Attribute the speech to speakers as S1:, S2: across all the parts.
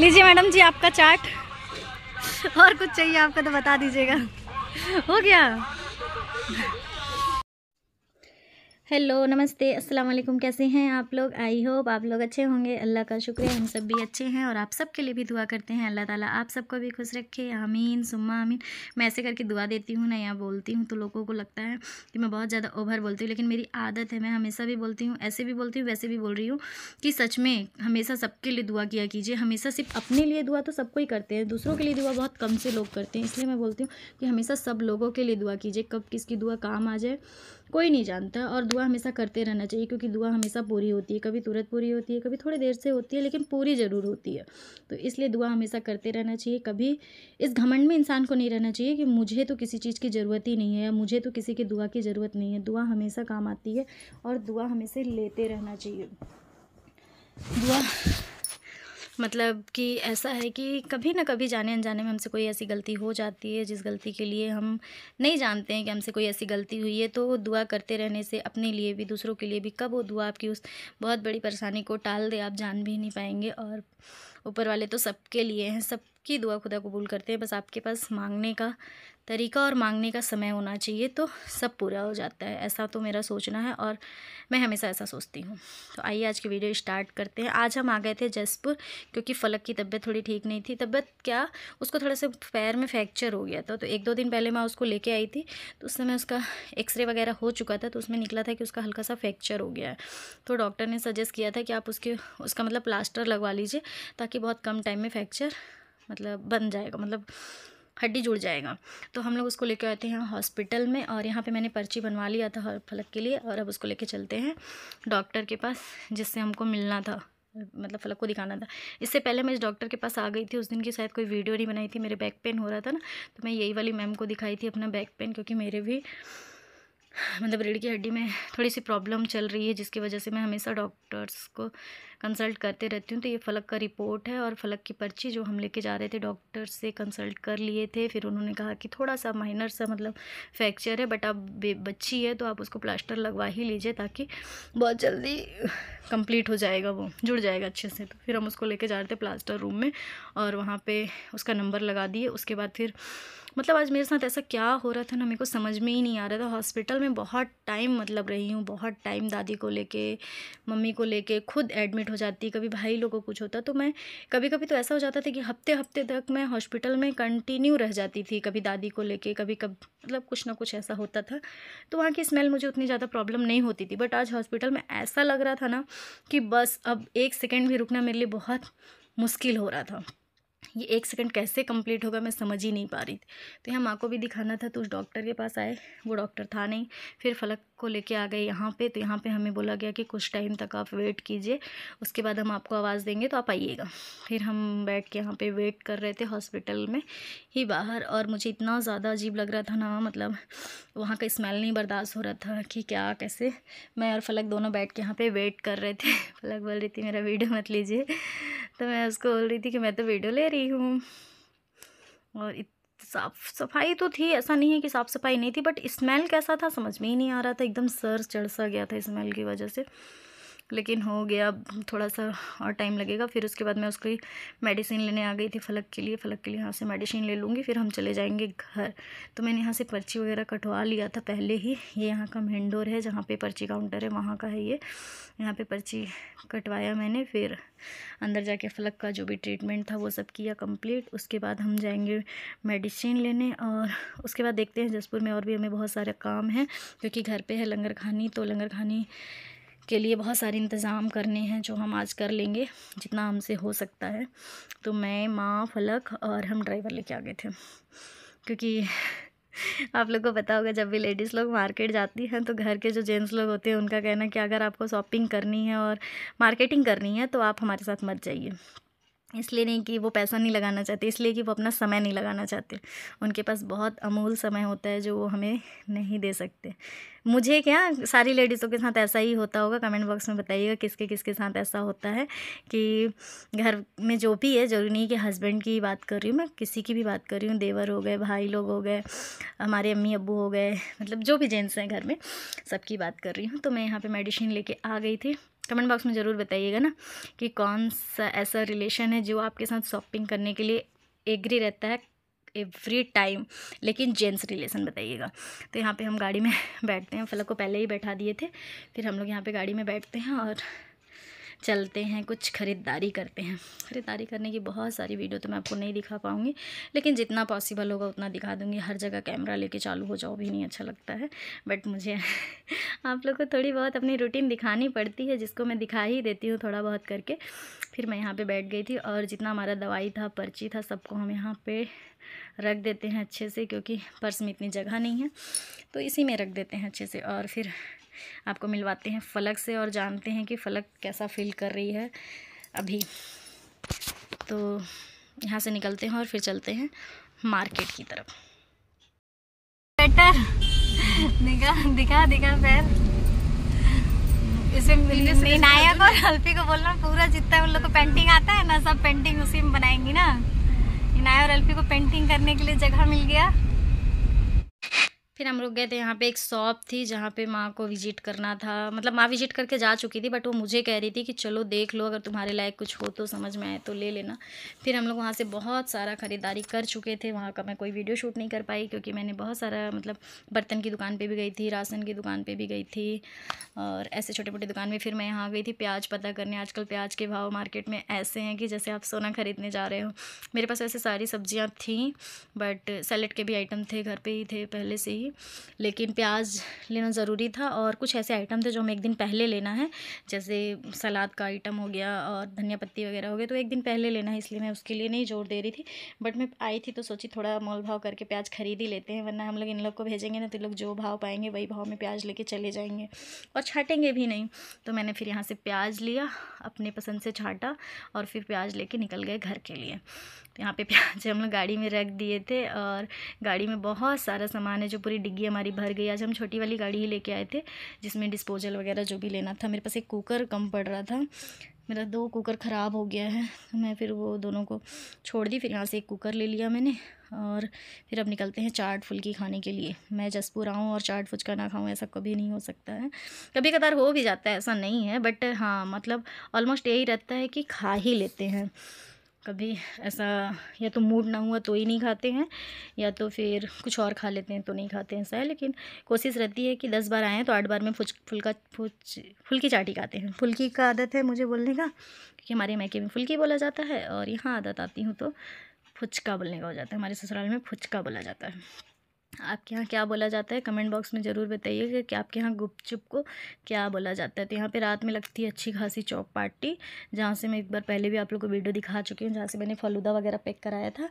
S1: लीजिए मैडम जी आपका चाट और कुछ चाहिए आपका तो बता दीजिएगा हो गया हेलो नमस्ते अस्सलाम वालेकुम कैसे हैं आप लोग आई होप आप लोग अच्छे होंगे अल्लाह का शुक्र है हम सब भी अच्छे हैं और आप सब के लिए भी दुआ करते हैं अल्लाह ताला आप सबको भी खुश रखे आमीन सुम्मा आमीन मैं ऐसे करके दुआ देती हूँ ना या बोलती हूँ तो लोगों को लगता है कि मैं बहुत ज़्यादा ओवर बोलती हूँ लेकिन मेरी आदत है मैं हमेशा भी बोलती हूँ ऐसे भी बोलती हूँ वैसे भी बोल रही हूँ कि सच में हमेशा सबके लिए दुआ किया कीजिए हमेशा सिर्फ अपने लिए दुआ तो सबको ही करते हैं दूसरों के लिए दुआ बहुत कम से लोग करते हैं इसलिए मैं बोलती हूँ कि हमेशा सब लोगों के लिए दुआ कीजिए कब किसकी दुआ काम आ जाए कोई नहीं जानता और दुआ हमेशा करते रहना चाहिए क्योंकि दुआ हमेशा पूरी होती है कभी तुरंत पूरी होती है कभी थोड़ी देर से होती है लेकिन पूरी ज़रूर होती है तो इसलिए दुआ हमेशा करते रहना चाहिए कभी इस घमंड में इंसान को नहीं रहना चाहिए कि मुझे तो किसी चीज़ की ज़रूरत ही नहीं है या मुझे तो किसी की दुआ की ज़रूरत नहीं है दुआ हमेशा काम आती है और दुआ हमेशा लेते रहना चाहिए दुआ मतलब कि ऐसा है कि कभी ना कभी जाने अनजाने में हमसे कोई ऐसी गलती हो जाती है जिस गलती के लिए हम नहीं जानते हैं कि हमसे कोई ऐसी गलती हुई है तो दुआ करते रहने से अपने लिए भी दूसरों के लिए भी कब वो दुआ आपकी उस बहुत बड़ी परेशानी को टाल दे आप जान भी नहीं पाएंगे और ऊपर वाले तो सबके लिए हैं सबकी दुआ खुदा कबूल करते हैं बस आपके पास मांगने का तरीका और मांगने का समय होना चाहिए तो सब पूरा हो जाता है ऐसा तो मेरा सोचना है और मैं हमेशा ऐसा सोचती हूँ तो आइए आज की वीडियो स्टार्ट करते हैं आज हम आ गए थे जसपुर क्योंकि फलक की तबीयत थोड़ी ठीक नहीं थी तबीयत क्या उसको थोड़ा सा पैर में फ्रैक्चर हो गया था तो एक दो दिन पहले मैं उसको लेके आई थी तो उस समय उसका एक्सरे वगैरह हो चुका था तो उसमें निकला था कि उसका हल्का सा फ्रैक्चर हो गया है तो डॉक्टर ने सजेस्ट किया था कि आप उसके उसका मतलब प्लास्टर लगवा लीजिए ताकि बहुत कम टाइम में फ्रैक्चर मतलब बन जाएगा मतलब हड्डी जुड़ जाएगा तो हम लोग उसको लेकर आते हैं हॉस्पिटल में और यहाँ पे मैंने पर्ची बनवा लिया था हर फलक के लिए और अब उसको लेके चलते हैं डॉक्टर के पास जिससे हमको मिलना था मतलब फलक को दिखाना था इससे पहले मैं इस डॉक्टर के पास आ गई थी उस दिन की शायद कोई वीडियो नहीं बनाई थी मेरे बैक पेन हो रहा था ना तो मैं यही वाली मैम को दिखाई थी अपना बैक पेन क्योंकि मेरे भी मतलब रीढ़ की हड्डी में थोड़ी सी प्रॉब्लम चल रही है जिसकी वजह से मैं हमेशा डॉक्टर्स को कंसल्ट करते रहती हूँ तो ये फलक का रिपोर्ट है और फलक की पर्ची जो हम लेके जा रहे थे डॉक्टर से कंसल्ट कर लिए थे फिर उन्होंने कहा कि थोड़ा सा माइनर सा मतलब फ्रैक्चर है बट आप बच्ची है तो आप उसको प्लास्टर लगवा ही लीजिए ताकि बहुत जल्दी कंप्लीट हो जाएगा वो जुड़ जाएगा अच्छे से तो फिर हम उसको लेके जा रहे थे प्लास्टर रूम में और वहाँ पर उसका नंबर लगा दिए उसके बाद फिर मतलब आज मेरे साथ ऐसा क्या हो रहा था ना मेरे को समझ में ही नहीं आ रहा था हॉस्पिटल में बहुत टाइम मतलब रही हूँ बहुत टाइम दादी को लेके मम्मी को लेके खुद एडमिट हो जाती कभी भाई लोग को कुछ होता तो मैं कभी कभी तो ऐसा हो जाता था कि हफ्ते हफ्ते तक मैं हॉस्पिटल में कंटिन्यू रह जाती थी कभी दादी को लेके कभी कभी मतलब कुछ ना कुछ ऐसा होता था तो वहाँ की स्मेल मुझे उतनी ज़्यादा प्रॉब्लम नहीं होती थी बट आज हॉस्पिटल में ऐसा लग रहा था ना कि बस अब एक सेकेंड भी रुकना मेरे लिए बहुत मुश्किल हो रहा था ये एक सेकंड कैसे कंप्लीट होगा मैं समझ ही नहीं पा रही थी तो यहाँ माँ को भी दिखाना था तो उस डॉक्टर के पास आए वो डॉक्टर था नहीं फिर फलक को लेके आ गए यहाँ पे तो यहाँ पे हमें बोला गया कि कुछ टाइम तक आप वेट कीजिए उसके बाद हम आपको आवाज़ देंगे तो आप आइएगा फिर हम बैठ के यहाँ पर वेट कर रहे थे हॉस्पिटल में ही बाहर और मुझे इतना ज़्यादा अजीब लग रहा था ना मतलब वहाँ का स्मेल नहीं बर्दाश्त हो रहा था कि क्या कैसे मैं और फलक दोनों बैठ के यहाँ पर वेट कर रहे थे फलक बोल रही थी मेरा वीडियो मत लीजिए तो मैं उसको बोल रही थी कि मैं तो वीडियो ले रही हूँ और साफ सफाई तो थी ऐसा नहीं है कि साफ़ सफाई नहीं थी बट स्मेल कैसा था समझ में ही नहीं आ रहा था एकदम सर चढ़ सा गया था स्मेल की वजह से लेकिन हो गया थोड़ा सा और टाइम लगेगा फिर उसके बाद मैं उसकी मेडिसिन लेने आ गई थी फलक के लिए फलक के लिए यहाँ से मेडिसिन ले लूँगी फिर हम चले जाएंगे घर तो मैंने यहाँ से पर्ची वगैरह कटवा लिया था पहले ही ये यहाँ का मेन डोर है जहाँ पे पर्ची काउंटर है वहाँ का है ये यहाँ पे पर्ची कटवाया मैंने फिर अंदर जाके फलक का जो भी ट्रीटमेंट था वो सब किया कंप्लीट उसके बाद हम जाएंगे मेडिसिन लेने और उसके बाद देखते हैं जसपुर में और भी हमें बहुत सारे काम है क्योंकि घर पे है लंगर खानी तो लंगर खानी के लिए बहुत सारे इंतज़ाम करने हैं जो हम आज कर लेंगे जितना हमसे हो सकता है तो मैं माँ फलक और हम ड्राइवर लेके आ गए थे क्योंकि आप लोग को पता होगा जब भी लेडीज़ लोग मार्केट जाती हैं तो घर के जो जेंट्स लोग होते हैं उनका कहना है कि अगर आपको शॉपिंग करनी है और मार्केटिंग करनी है तो आप हमारे साथ मत जाइए इसलिए नहीं कि वो पैसा नहीं लगाना चाहते इसलिए कि वो अपना समय नहीं लगाना चाहते उनके पास बहुत अमूल समय होता है जो वो हमें नहीं दे सकते मुझे क्या सारी लेडीज़ों के साथ ऐसा ही होता होगा कमेंट बॉक्स में बताइएगा किसके किसके साथ ऐसा होता है कि घर में जो भी है जरूरी नहीं कि हस्बैंड की बात कर रही हूँ मैं किसी की भी बात कर रही हूँ देवर हो गए भाई लोग हो गए हमारे अम्मी अबू हो गए मतलब जो भी जेंट्स हैं घर में सबकी बात कर रही हूँ तो मैं यहाँ पर मेडिसिन लेके आ गई थी कमेंट बॉक्स में ज़रूर बताइएगा ना कि कौन सा ऐसा रिलेशन है जो आपके साथ शॉपिंग करने के लिए एग्री रहता है एवरी टाइम लेकिन जेंट्स रिलेशन बताइएगा तो यहाँ पे हम गाड़ी में बैठते हैं फलक को पहले ही बैठा दिए थे फिर हम लोग यहाँ पे गाड़ी में बैठते हैं और चलते हैं कुछ ख़रीदारी करते हैं ख़रीदारी करने की बहुत सारी वीडियो तो मैं आपको नहीं दिखा पाऊँगी लेकिन जितना पॉसिबल होगा उतना दिखा दूँगी हर जगह कैमरा लेके चालू हो जाओ भी नहीं अच्छा लगता है बट मुझे आप लोग को थोड़ी बहुत अपनी रूटीन दिखानी पड़ती है जिसको मैं दिखा ही देती हूँ थोड़ा बहुत करके फिर मैं यहाँ पर बैठ गई थी और जितना हमारा दवाई था पर्ची था सबको हम यहाँ पर रख देते हैं अच्छे से क्योंकि पर्स में इतनी जगह नहीं है तो इसी में रख देते हैं अच्छे से और फिर आपको मिलवाते हैं फलक से और जानते हैं कि फलक कैसा फील कर रही है अभी तो यहाँ से निकलते हैं और फिर चलते हैं मार्केट की तरफ बेटर दिखा दिखा पैर इसे विनायक और अल्पी को बोलना पूरा जितना उन लोग को पेंटिंग आता है ना सब पेंटिंग उसी में बनाएंगी ना विनायक और अल्पी को पेंटिंग करने के लिए जगह मिल गया फिर हम लोग गए थे यहाँ पे एक शॉप थी जहाँ पे माँ को विजिट करना था मतलब माँ विजिट करके जा चुकी थी बट वो मुझे कह रही थी कि चलो देख लो अगर तुम्हारे लायक कुछ हो तो समझ में आए तो ले लेना फिर हम लोग वहाँ से बहुत सारा ख़रीदारी कर चुके थे वहाँ का मैं कोई वीडियो शूट नहीं कर पाई क्योंकि मैंने बहुत सारा मतलब बर्तन की दुकान पर भी गई थी राशन की दुकान पर भी गई थी और ऐसे छोटे मोटे दुकान में फिर मैं यहाँ गई थी प्याज पता करने आजकल प्याज के भाव मार्केट में ऐसे हैं कि जैसे आप सोना ख़रीदने जा रहे हो मेरे पास वैसे सारी सब्ज़ियाँ थी बट सैलड के भी आइटम थे घर पर ही थे पहले से ही थी लेकिन प्याज लेना ज़रूरी था और कुछ ऐसे आइटम थे जो हमें एक दिन पहले लेना है जैसे सलाद का आइटम हो गया और धनिया पत्ती वगैरह हो गया तो एक दिन पहले लेना है इसलिए मैं उसके लिए नहीं जोर दे रही थी बट मैं आई थी तो सोची थोड़ा मोल भाव करके प्याज खरीद ही लेते हैं वरना हम लोग इन लोग को भेजेंगे ना तो लोग जो भाव पाएंगे वही भाव में प्याज लेके चले जाएंगे और छाटेंगे भी नहीं तो मैंने फिर यहाँ से प्याज लिया अपने पसंद से छाटा और फिर प्याज लेके निकल गए घर के लिए तो यहाँ पे प्याज हम लोग गाड़ी में रख दिए थे और गाड़ी में बहुत सारा सामान है जो पूरी सारी डिग्गी हमारी भर गई आज हम छोटी वाली गाड़ी ही लेके आए थे जिसमें डिस्पोजल वगैरह जो भी लेना था मेरे पास एक कुकर कम पड़ रहा था मेरा दो कुकर ख़राब हो गया है तो मैं फिर वो दोनों को छोड़ दी फिर यहाँ से एक कुकर ले लिया मैंने और फिर अब निकलते हैं चाट फुल्की खाने के लिए मैं जसपुर आऊँ और चाट फुचका ना खाऊँ ऐसा कभी नहीं हो सकता है कभी कदार हो भी जाता है ऐसा नहीं है बट हाँ मतलब ऑलमोस्ट यही रहता है कि खा ही लेते हैं कभी ऐसा या तो मूड ना हुआ तो ही नहीं खाते हैं या तो फिर कुछ और खा लेते हैं तो नहीं खाते हैं ऐसा है लेकिन कोशिश रहती है कि दस बार आएँ तो आठ बार में फुच फुल्का फुच फुल्की चाटी खाते हैं फुल्की का आदत है मुझे बोलने का क्योंकि हमारे मैके में फुल्की बोला जाता है और यहाँ आदत आती हूँ तो फुचका बोलने का हो जाता है हमारे ससुराल में फुचका बोला जाता है आपके यहाँ क्या बोला जाता है कमेंट बॉक्स में ज़रूर बताइए कि आपके यहाँ गुपचुप को क्या बोला जाता है तो यहाँ पे रात में लगती है अच्छी खासी चौक पार्टी जहाँ से मैं एक बार पहले भी आप लोग को वीडियो दिखा चुकी हूँ जहाँ से मैंने फलूदा वगैरह पैक कराया था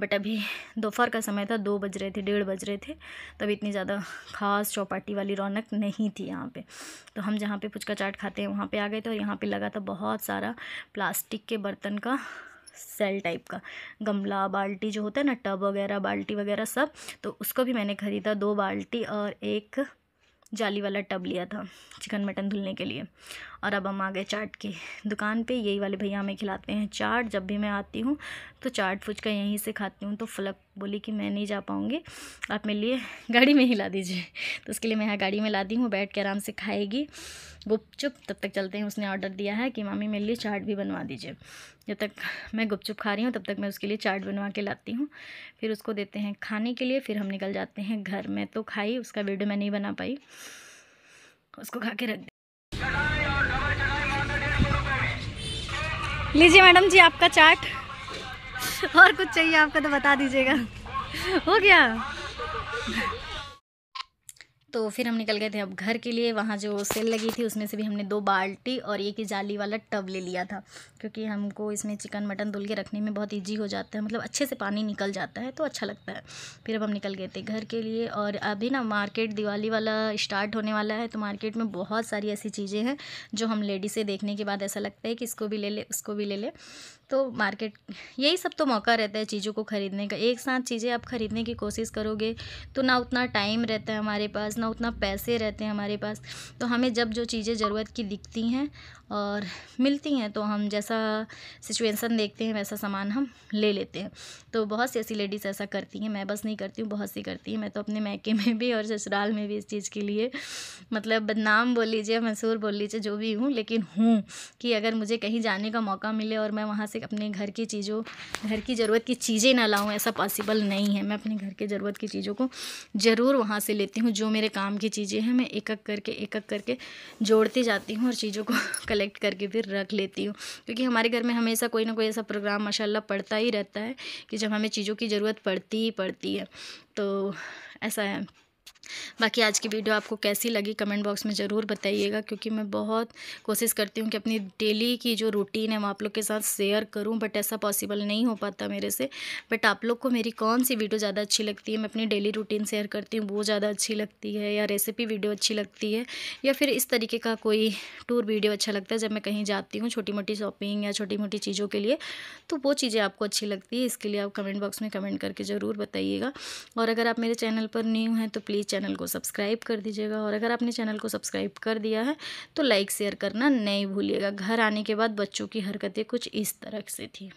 S1: बट अभी दोपहर का समय था दो बज रहे थे डेढ़ बज रहे थे तब इतनी ज़्यादा खास चौपाटी वाली रौनक नहीं थी यहाँ पर तो हम जहाँ पर पुचका चाट खाते हैं वहाँ पर आ गए थे और यहाँ पर लगा था बहुत सारा प्लास्टिक के बर्तन का सेल टाइप का गमला बाल्टी जो होता है ना टब वगैरह बाल्टी वगैरह सब तो उसको भी मैंने ख़रीदा दो बाल्टी और एक जाली वाला टब लिया था चिकन मटन धुलने के लिए और अब हम आ गए चाट की दुकान पे यही वाले भैया हमें खिलाते हैं चाट जब भी मैं आती हूँ तो चाट फुचका यहीं से खाती हूँ तो फलक बोली कि मैं नहीं जा पाऊँगी आप मेरे लिए गाड़ी में ही ला दीजिए तो उसके लिए मैं यहाँ गाड़ी में ला दी हूँ बैठ के आराम से खाएगी गुपचुप तब तक चलते हैं उसने ऑर्डर दिया है कि मामी मेरे लिए चाट भी बनवा दीजिए जब तक मैं गुपचुप खा रही हूँ तब तक मैं उसके लिए चाट बनवा के लाती हूँ फिर उसको देते हैं खाने के लिए फिर हम निकल जाते हैं घर में तो खाई उसका वीडियो मैं नहीं बना पाई उसको खा के रख लीजिए मैडम जी आपका चाट और कुछ चाहिए आपका तो बता दीजिएगा हो गया तो फिर हम निकल गए थे अब घर के लिए वहाँ जो सेल लगी थी उसमें से भी हमने दो बाल्टी और एक ही जाली वाला टब ले लिया था क्योंकि हमको इसमें चिकन मटन धुल के रखने में बहुत ईजी हो जाता है मतलब अच्छे से पानी निकल जाता है तो अच्छा लगता है फिर अब हम निकल गए थे घर के लिए और अभी ना मार्केट दिवाली वाला स्टार्ट होने वाला है तो मार्केट में बहुत सारी ऐसी चीज़ें हैं जो हम लेडी से देखने के बाद ऐसा लगता है कि इसको भी ले ले उसको भी ले ले तो मार्केट यही सब तो मौका रहता है चीज़ों को ख़रीदने का एक साथ चीज़ें आप ख़रीदने की कोशिश करोगे तो ना उतना टाइम रहता है हमारे पास ना उतना पैसे रहते हैं हमारे पास तो हमें जब जो चीज़ें ज़रूरत की दिखती हैं और मिलती हैं तो हम जैसा सिचुएशन देखते हैं वैसा सामान हम ले लेते हैं तो बहुत सी ऐसी लेडीज़ ऐसा करती हैं मैं बस नहीं करती हूँ बहुत सी करती हैं मैं तो अपने मैके में भी और ससुराल में भी इस चीज़ के लिए मतलब बदनाम बोल लीजिए मशहूर बोल लीजिए जो भी हूँ लेकिन हूँ कि अगर मुझे कहीं जाने का मौका मिले और मैं वहाँ से अपने घर की चीज़ों घर की ज़रूरत की चीज़ें ना लाऊँ ऐसा पॉसिबल नहीं है मैं अपने घर के ज़रूरत की चीज़ों को ज़रूर वहाँ से लेती हूँ जो मेरे काम की चीज़ें हैं मैं एक एक करके एक एक करके जोड़ती जाती हूँ और चीज़ों को कलेक्ट करके फिर रख लेती हूँ क्योंकि हमारे घर में हमेशा कोई ना कोई ऐसा प्रोग्राम माशा पड़ता ही रहता है कि जब हमें चीज़ों की ज़रूरत पड़ती ही पड़ती है तो ऐसा है बाकी आज की वीडियो आपको कैसी लगी कमेंट बॉक्स में ज़रूर बताइएगा क्योंकि मैं बहुत कोशिश करती हूँ कि अपनी डेली की जो रूटीन है वो आप लोग के साथ शेयर करूँ बट ऐसा पॉसिबल नहीं हो पाता मेरे से बट आप लोग को मेरी कौन सी वीडियो ज़्यादा अच्छी लगती है मैं अपनी डेली रूटीन शेयर करती हूँ वो ज़्यादा अच्छी लगती है या रेसिपी वीडियो अच्छी लगती है या फिर इस तरीके का कोई टूर वीडियो अच्छा लगता है जब मैं कहीं जाती हूँ छोटी मोटी शॉपिंग या छोटी मोटी चीज़ों के लिए तो वो चीज़ें आपको अच्छी लगती है इसके लिए आप कमेंट बॉक्स में कमेंट करके ज़रूर बताइएगा और अगर आप मेरे चैनल पर न्यू हैं तो प्लीज़ प्लीज़ चैनल को सब्सक्राइब कर दीजिएगा और अगर आपने चैनल को सब्सक्राइब कर दिया है तो लाइक शेयर करना नहीं भूलिएगा घर आने के बाद बच्चों की हरकतें कुछ इस तरह से थी